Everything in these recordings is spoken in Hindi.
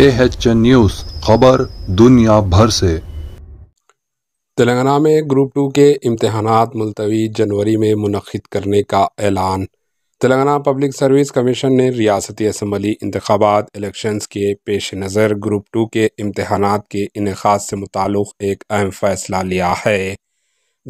ए न्यूज खबर दुनिया भर से तेलंगाना में ग्रुप टू के इम्तहानात मुलतवी जनवरी में मनद करने का ऐलान तेलंगाना पब्लिक सर्विस कमीशन ने रियासती असम्बली इंतबात इलेक्शंस के पेश नज़र ग्रुप टू के इम्तहानात के इनका से मुतक़ एक अहम फ़ैसला लिया है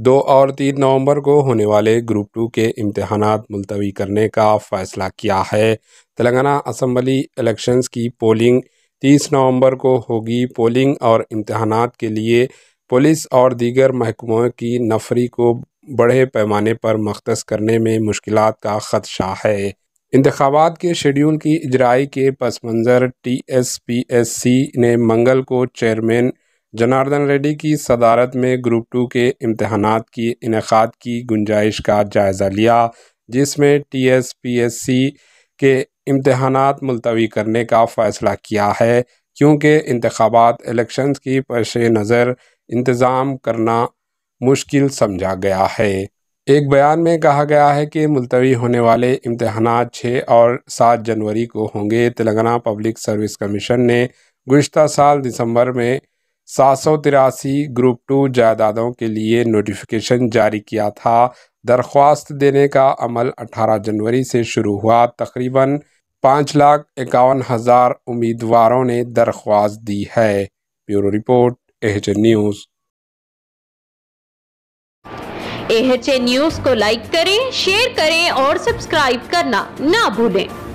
दो और तीन नवंबर को होने वाले ग्रुप टू के इम्तहान मुलतवी करने का फ़ैसला किया है तेलंगाना असम्बली इलेक्शंस की पोलिंग तीस नवंबर को होगी पोलिंग और इम्तहान के लिए पुलिस और दीगर महकमों की नफरी को बड़े पैमाने पर मख्त करने में मुश्किल का खदशा है इंतबात के शेड्यूल की इजराई के पस मंज़र T S P S C ने मंगल को चेयरमैन जनार्दन रेड्डी की सदारत में ग्रुप टू के इम्तहान की इनका की गुंजाइश का जायज़ा लिया जिसमें T S P S C के इम्तहान मुलतवी करने का फ़ैसला किया है क्योंकि इंतबात एलेक्शन की पेश नज़र इंतज़ाम करना मुश्किल समझा गया है एक बयान में कहा गया है कि मुलतवी होने वाले इम्तहान छः और सात जनवरी को होंगे तेलंगाना पब्लिक सर्विस कमीशन ने गुज्त साल दिसंबर में सात सौ तिरासी ग्रुप टू जायदादों के लिए नोटिफिकेशन जारी किया था दरख्वास्त देने का अमल 18 जनवरी से शुरू हुआ तकरीबन पाँच लाख इक्यावन हज़ार उम्मीदवारों ने दरख्वास्त दी है bureau report H news H news को लाइक करें शेयर करें और सब्सक्राइब करना ना भूलें